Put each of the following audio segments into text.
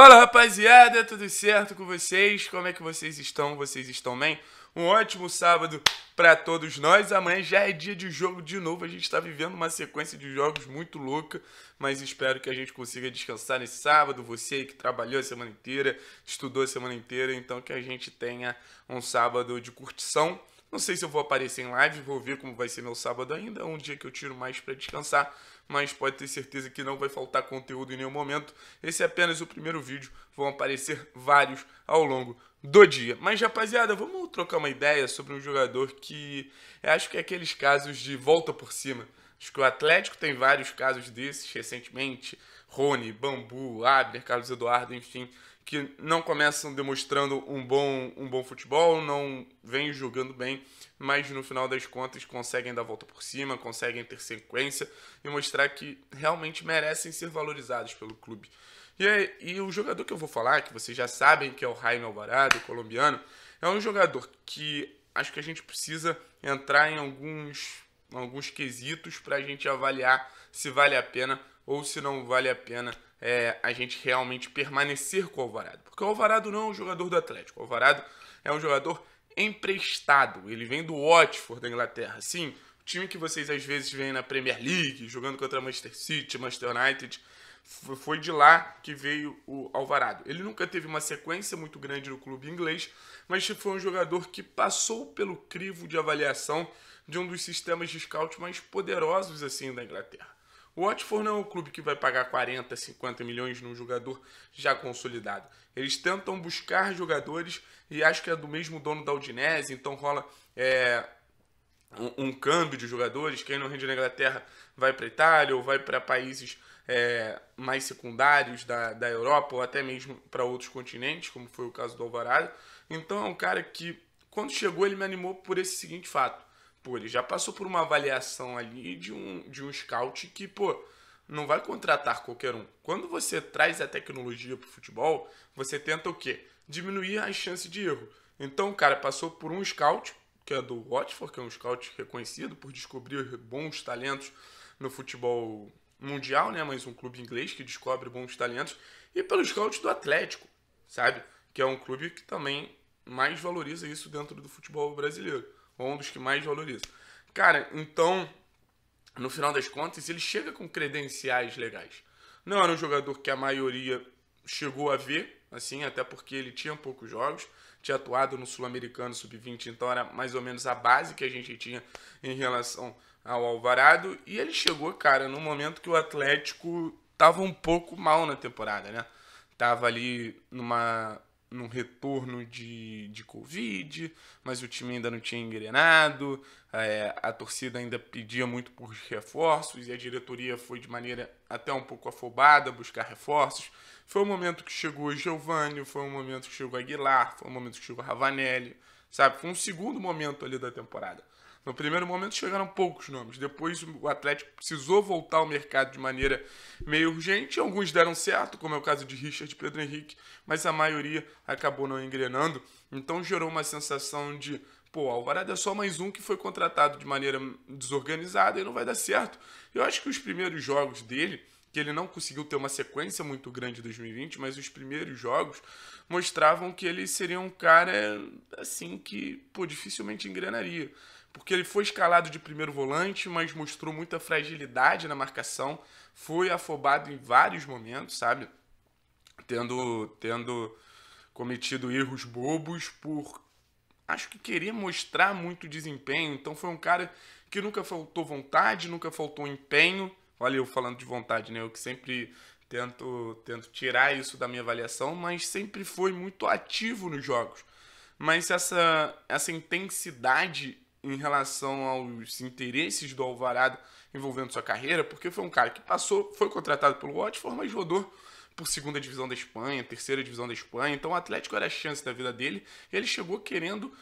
Fala rapaziada, tudo certo com vocês? Como é que vocês estão? Vocês estão bem? Um ótimo sábado para todos nós. Amanhã já é dia de jogo de novo. A gente está vivendo uma sequência de jogos muito louca, mas espero que a gente consiga descansar nesse sábado. Você aí que trabalhou a semana inteira, estudou a semana inteira, então que a gente tenha um sábado de curtição não sei se eu vou aparecer em live, vou ver como vai ser meu sábado ainda. É um dia que eu tiro mais para descansar, mas pode ter certeza que não vai faltar conteúdo em nenhum momento. Esse é apenas o primeiro vídeo, vão aparecer vários ao longo do dia. Mas, rapaziada, vamos trocar uma ideia sobre um jogador que é, acho que é aqueles casos de volta por cima. Acho que o Atlético tem vários casos desses recentemente. Rony, Bambu, Abner, Carlos Eduardo, enfim que não começam demonstrando um bom, um bom futebol, não vêm jogando bem, mas no final das contas conseguem dar a volta por cima, conseguem ter sequência e mostrar que realmente merecem ser valorizados pelo clube. E, é, e o jogador que eu vou falar, que vocês já sabem que é o Jaime Alvarado, colombiano, é um jogador que acho que a gente precisa entrar em alguns, alguns quesitos para a gente avaliar se vale a pena ou se não vale a pena é, a gente realmente permanecer com o Alvarado. Porque o Alvarado não é um jogador do Atlético. O Alvarado é um jogador emprestado. Ele vem do Watford, da Inglaterra. Sim, o time que vocês às vezes veem na Premier League, jogando contra Manchester City, Manchester United, foi de lá que veio o Alvarado. Ele nunca teve uma sequência muito grande no clube inglês, mas foi um jogador que passou pelo crivo de avaliação de um dos sistemas de scout mais poderosos assim da Inglaterra. O Watford não é um clube que vai pagar 40, 50 milhões num jogador já consolidado. Eles tentam buscar jogadores e acho que é do mesmo dono da Udinese, então rola é, um, um, câmbio de jogadores. Quem não rende na Inglaterra vai para Itália ou vai para países é, mais secundários da, da Europa ou até mesmo para outros continentes, como foi o caso do Alvarado. Então é um cara que, quando chegou, ele me animou por esse seguinte fato. Pô, ele já passou por uma avaliação ali de um, de um scout que, pô, não vai contratar qualquer um. Quando você traz a tecnologia para o futebol, você tenta o quê? Diminuir as chances de erro. Então o cara passou por um scout, que é do Watford, que é um scout reconhecido por descobrir bons talentos no futebol mundial, né? Mas um clube inglês que descobre bons talentos. E pelo scout do Atlético, sabe? Que é um clube que também mais valoriza isso dentro do futebol brasileiro ou um dos que mais valoriza. Cara, então, no final das contas, ele chega com credenciais legais. Não era um jogador que a maioria chegou a ver, assim, até porque ele tinha poucos jogos, tinha atuado no Sul-Americano Sub-20, então era mais ou menos a base que a gente tinha em relação ao Alvarado. E ele chegou, cara, no momento que o Atlético tava um pouco mal na temporada, né? Tava ali numa num retorno de, de Covid, mas o time ainda não tinha engrenado, é, a torcida ainda pedia muito por reforços e a diretoria foi de maneira até um pouco afobada buscar reforços. Foi o momento que chegou Giovanni, foi o momento que chegou Aguilar, foi o momento que chegou Ravanelli, sabe? Foi um segundo momento ali da temporada. No primeiro momento chegaram poucos nomes. Depois o Atlético precisou voltar ao mercado de maneira meio urgente. Alguns deram certo, como é o caso de Richard e Pedro Henrique, mas a maioria acabou não engrenando. Então gerou uma sensação de, pô, Alvarado é só mais um que foi contratado de maneira desorganizada e não vai dar certo. Eu acho que os primeiros jogos dele que ele não conseguiu ter uma sequência muito grande em 2020, mas os primeiros jogos mostravam que ele seria um cara assim que pô, dificilmente engrenaria porque ele foi escalado de primeiro volante, mas mostrou muita fragilidade na marcação, foi afobado em vários momentos, sabe? Tendo, tendo cometido erros bobos por acho que querer mostrar muito desempenho. Então foi um cara que nunca faltou vontade, nunca faltou empenho. Olha eu falando de vontade, né? Eu que sempre tento tento tirar isso da minha avaliação, mas sempre foi muito ativo nos jogos. Mas essa essa intensidade em relação aos interesses do Alvarado envolvendo sua carreira, porque foi um cara que passou, foi contratado pelo Watford, mas rodou por segunda divisão da Espanha, terceira divisão da Espanha. Então o Atlético era a chance da vida dele. ele chegou querendo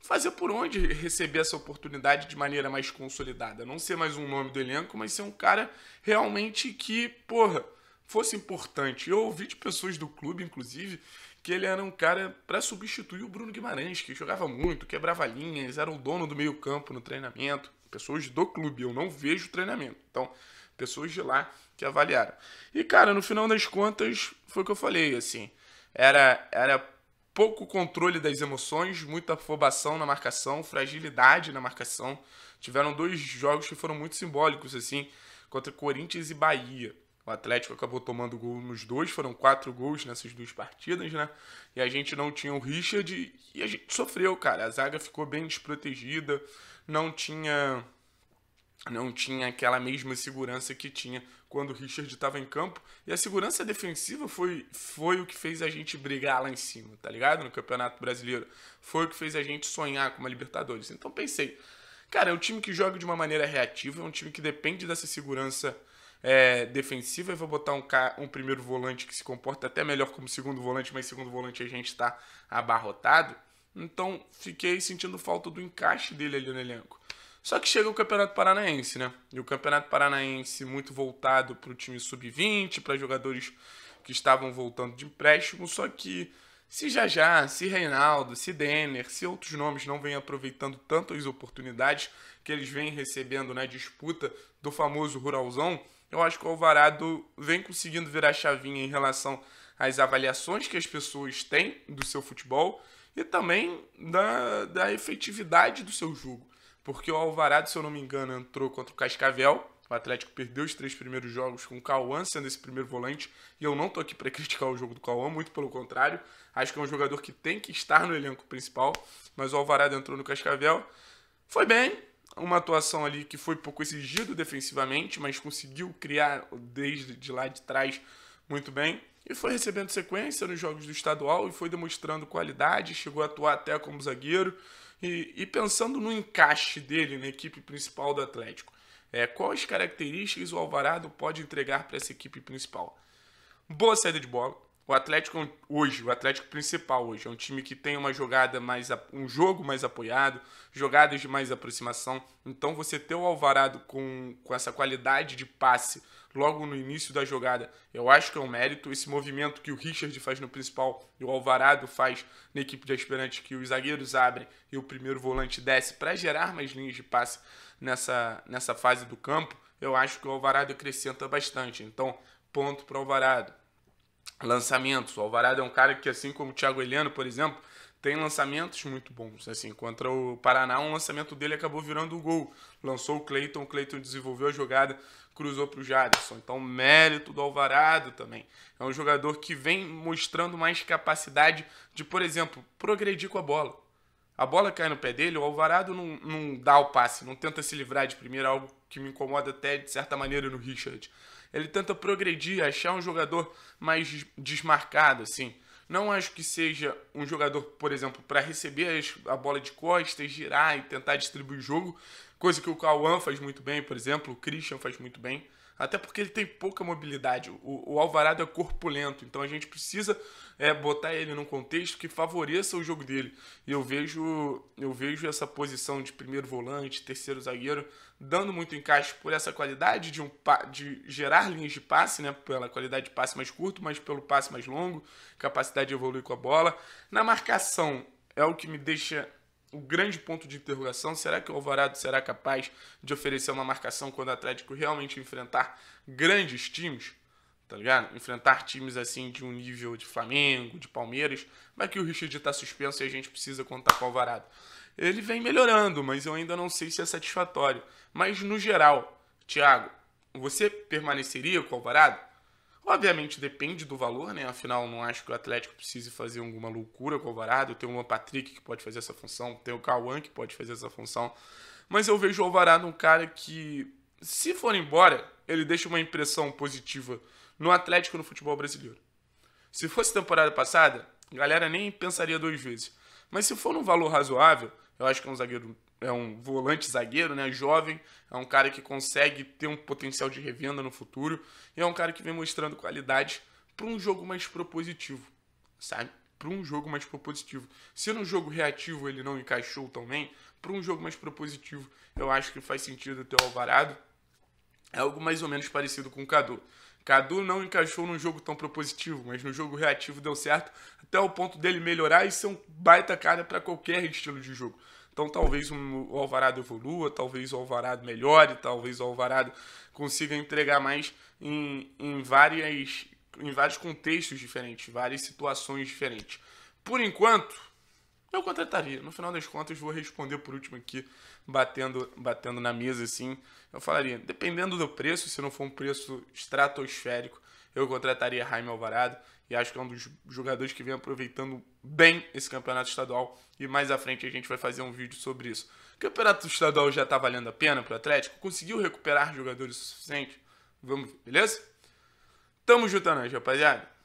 fazer por onde receber essa oportunidade de maneira mais consolidada. Não ser mais um nome do elenco, mas ser um cara realmente que, porra, fosse importante. Eu ouvi de pessoas do clube, inclusive, que ele era um cara para substituir o Bruno Guimarães, que jogava muito, quebrava linhas, era o dono do meio-campo no treinamento. Pessoas do clube, eu não vejo treinamento. Então, pessoas de lá que avaliaram. E, cara, no final das contas, foi o que eu falei, assim. Era, era pouco controle das emoções, muita afobação na marcação, fragilidade na marcação. Tiveram dois jogos que foram muito simbólicos, assim, contra Corinthians e Bahia. O Atlético acabou tomando gol nos dois, foram quatro gols nessas duas partidas, né? E a gente não tinha o Richard e a gente sofreu, cara. A zaga ficou bem desprotegida, não tinha não tinha aquela mesma segurança que tinha quando o Richard estava em campo. E a segurança defensiva foi, foi o que fez a gente brigar lá em cima, tá ligado? No Campeonato Brasileiro. Foi o que fez a gente sonhar com uma Libertadores. Então pensei, cara, é um time que joga de uma maneira reativa, é um time que depende dessa segurança é, defensiva e vou botar um, um primeiro volante que se comporta até melhor como segundo volante, mas segundo volante a gente está abarrotado. Então fiquei sentindo falta do encaixe dele ali no elenco. Só que chega o Campeonato Paranaense, né? E o Campeonato Paranaense muito voltado para o time sub-20, para jogadores que estavam voltando de empréstimo, só que se Jajá, se Reinaldo, se Denner, se outros nomes não vêm aproveitando tanto as oportunidades que eles vêm recebendo na disputa do famoso Ruralzão, eu acho que o Alvarado vem conseguindo virar chavinha em relação às avaliações que as pessoas têm do seu futebol e também da, da efetividade do seu jogo. Porque o Alvarado, se eu não me engano, entrou contra o Cascavel. O Atlético perdeu os três primeiros jogos com o Cauã sendo esse primeiro volante. E eu não tô aqui para criticar o jogo do Cauã, muito pelo contrário. Acho que é um jogador que tem que estar no elenco principal. Mas o Alvarado entrou no Cascavel. Foi bem, uma atuação ali que foi pouco exigido defensivamente, mas conseguiu criar desde de lá de trás muito bem. E foi recebendo sequência nos jogos do estadual e foi demonstrando qualidade, chegou a atuar até como zagueiro. E, e pensando no encaixe dele na equipe principal do Atlético, é, quais características o Alvarado pode entregar para essa equipe principal? Boa saída de bola, o Atlético é hoje, o Atlético principal hoje, é um time que tem uma jogada mais um jogo mais apoiado, jogadas de mais aproximação. Então você ter o Alvarado com, com essa qualidade de passe logo no início da jogada, eu acho que é um mérito. Esse movimento que o Richard faz no principal e o Alvarado faz na equipe de aspirantes, que os zagueiros abrem e o primeiro volante desce para gerar mais linhas de passe nessa, nessa fase do campo, eu acho que o Alvarado acrescenta bastante. Então, ponto para o Alvarado lançamentos. O Alvarado é um cara que, assim como o Thiago Heleno, por exemplo, tem lançamentos muito bons. Assim, contra o Paraná, um lançamento dele acabou virando um gol. Lançou o Cleiton, o Cleiton desenvolveu a jogada, cruzou para o Jadson. Então, mérito do Alvarado também. É um jogador que vem mostrando mais capacidade de, por exemplo, progredir com a bola. A bola cai no pé dele, o Alvarado não, não dá o passe, não tenta se livrar de primeira algo que me incomoda até de certa maneira no Richard. Ele tenta progredir, achar um jogador mais desmarcado, assim. Não acho que seja um jogador, por exemplo, para receber a bola de costas, girar e tentar distribuir o jogo, coisa que o Cauã faz muito bem, por exemplo, o Christian faz muito bem. Até porque ele tem pouca mobilidade. O, o Alvarado é corpulento, então a gente precisa é, botar ele num contexto que favoreça o jogo dele. E eu vejo, eu vejo essa posição de primeiro volante, terceiro zagueiro, dando muito encaixe por essa qualidade de, um, de gerar linhas de passe, né? pela qualidade de passe mais curto, mas pelo passe mais longo, capacidade de evoluir com a bola. Na marcação, é o que me deixa o grande ponto de interrogação. Será que o Alvarado será capaz de oferecer uma marcação quando o Atlético realmente enfrentar grandes times? Tá ligado? Enfrentar times assim de um nível de Flamengo, de Palmeiras. Mas que o Richard tá suspenso e a gente precisa contar com o Alvarado. Ele vem melhorando, mas eu ainda não sei se é satisfatório. Mas no geral, Thiago, você permaneceria com o Alvarado? Obviamente depende do valor, né? Afinal, não acho que o Atlético precise fazer alguma loucura com o Alvarado. Tem o Luan Patrick que pode fazer essa função, tem o Cauã que pode fazer essa função. Mas eu vejo o Alvarado um cara que, se for embora, ele deixa uma impressão positiva no Atlético no futebol brasileiro. Se fosse temporada passada, a galera nem pensaria duas vezes. Mas se for num valor razoável, eu acho que é um zagueiro é um volante zagueiro, né? Jovem, é um cara que consegue ter um potencial de revenda no futuro e é um cara que vem mostrando qualidade para um jogo mais propositivo, sabe? Para um jogo mais propositivo. Se no jogo reativo ele não encaixou também, para um jogo mais propositivo eu acho que faz sentido ter o Alvarado. É algo mais ou menos parecido com o Cadu. Cadu não encaixou num jogo tão propositivo, mas no jogo reativo deu certo, até o ponto dele melhorar e ser um baita cara para qualquer estilo de jogo. Então talvez o Alvarado evolua, talvez o Alvarado melhore, talvez o Alvarado consiga entregar mais em, em, várias, em vários contextos diferentes, várias situações diferentes. Por enquanto, eu contrataria. No final das contas, vou responder por último aqui batendo, batendo na mesa, assim. Eu falaria, dependendo do preço, se não for um preço estratosférico, eu contrataria Jaime Alvarado. E acho que é um dos jogadores que vem aproveitando bem esse campeonato estadual. E mais à frente a gente vai fazer um vídeo sobre isso. O campeonato estadual já está valendo a pena para o Atlético? Conseguiu recuperar jogadores o suficiente? Vamos ver, beleza? Tamo juntando, é rapaziada.